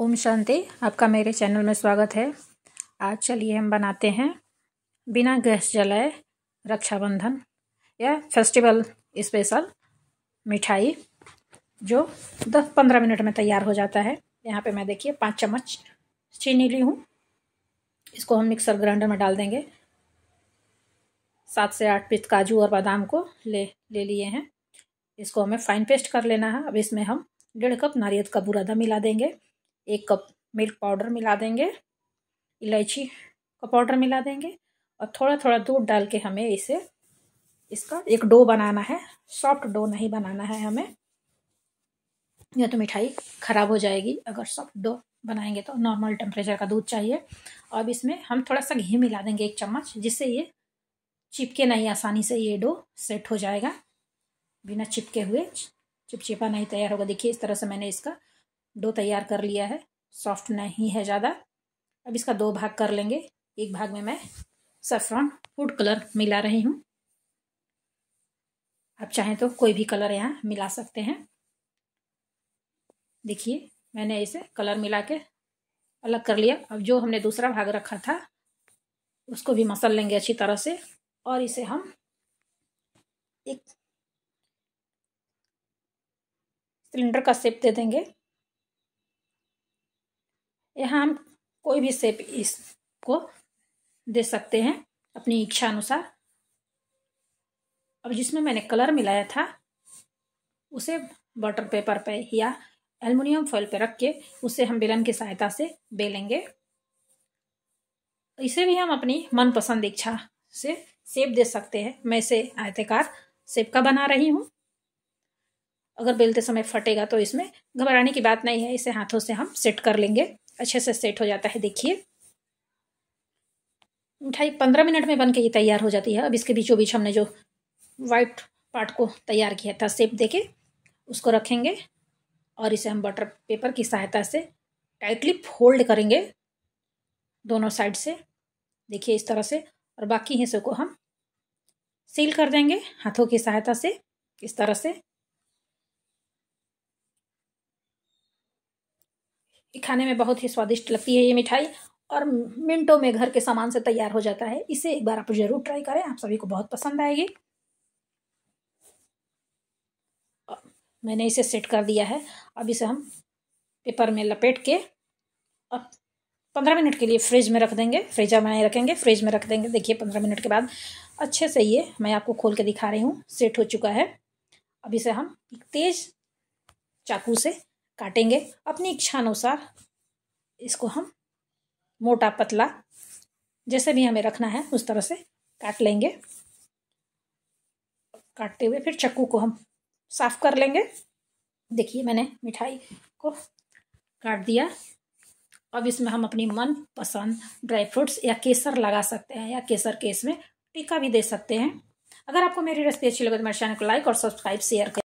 ओम शांति आपका मेरे चैनल में स्वागत है आज चलिए हम बनाते हैं बिना गैस जलाए रक्षाबंधन या फेस्टिवल स्पेशल मिठाई जो 10-15 मिनट में तैयार हो जाता है यहाँ पे मैं देखिए पाँच चम्मच चीनी ली हूँ इसको हम मिक्सर ग्राइंडर में डाल देंगे सात से आठ पीस काजू और बादाम को ले ले लिए हैं इसको हमें फाइन पेस्ट कर लेना है अब इसमें हम डेढ़ कप नारियल का बुरादा मिला देंगे एक कप मिल्क पाउडर मिला देंगे इलायची का पाउडर मिला देंगे और थोड़ा थोड़ा दूध डाल के हमें इसे इसका एक डो बनाना है सॉफ्ट डो नहीं बनाना है हमें या तो मिठाई ख़राब हो जाएगी अगर सॉफ्ट डो बनाएंगे तो नॉर्मल टेम्परेचर का दूध चाहिए अब इसमें हम थोड़ा सा घी मिला देंगे एक चम्मच जिससे ये चिपके नहीं आसानी से ये डो सेट हो जाएगा बिना चिपके हुए चिपचिपा नहीं तैयार होगा देखिए इस तरह से मैंने इसका डो तैयार कर लिया है सॉफ्ट नहीं है ज़्यादा अब इसका दो भाग कर लेंगे एक भाग में मैं सफ्रॉन फूड कलर मिला रही हूँ आप चाहें तो कोई भी कलर यहाँ मिला सकते हैं देखिए मैंने इसे कलर मिला के अलग कर लिया अब जो हमने दूसरा भाग रखा था उसको भी मसल लेंगे अच्छी तरह से और इसे हम एक सिलेंडर का सेप दे देंगे यहाँ हम कोई भी शेप इसको दे सकते हैं अपनी इच्छा अनुसार अब जिसमें मैंने कलर मिलाया था उसे बटर पेपर पे या एल्युमिनियम फॉइल पे रख के उसे हम बेलन की सहायता से बेलेंगे इसे भी हम अपनी मनपसंद इच्छा से सेप दे सकते हैं मैं इसे आयतकार सेप का बना रही हूँ अगर बेलते समय फटेगा तो इसमें घबराने की बात नहीं है इसे हाथों से हम सेट कर लेंगे अच्छे से सेट हो जाता है देखिए मिठाई पंद्रह मिनट में बन के ये तैयार हो जाती है अब इसके बीचों बीच हमने जो वाइट पार्ट को तैयार किया था सेप देके उसको रखेंगे और इसे हम बटर पेपर की सहायता से टाइटली फोल्ड करेंगे दोनों साइड से देखिए इस तरह से और बाकी हिस्सों को हम सील कर देंगे हाथों की सहायता से इस तरह से खाने में बहुत ही स्वादिष्ट लगती है ये मिठाई और मिनटों में घर के सामान से तैयार हो जाता है इसे एक बार आप ज़रूर ट्राई करें आप सभी को बहुत पसंद आएगी मैंने इसे सेट कर दिया है अब इसे हम पेपर में लपेट के अब पंद्रह मिनट के लिए फ्रिज में रख देंगे फ्रिजर में रखेंगे फ्रिज में रख देंगे देखिए पंद्रह मिनट के बाद अच्छे से ये मैं आपको खोल के दिखा रही हूँ सेट हो चुका है अब इसे हम एक तेज़ चाकू से काटेंगे अपनी इच्छा अनुसार इसको हम मोटा पतला जैसे भी हमें रखना है उस तरह से काट लेंगे काटते हुए फिर चक्कू को हम साफ कर लेंगे देखिए मैंने मिठाई को काट दिया अब इसमें हम अपनी मन पसंद ड्राई फ्रूट्स या केसर लगा सकते हैं या केसर के इसमें टीका भी दे सकते हैं अगर आपको मेरी रेसिपी अच्छी लगे तो मेरे चैनल को लाइक और सब्सक्राइब शेयर करें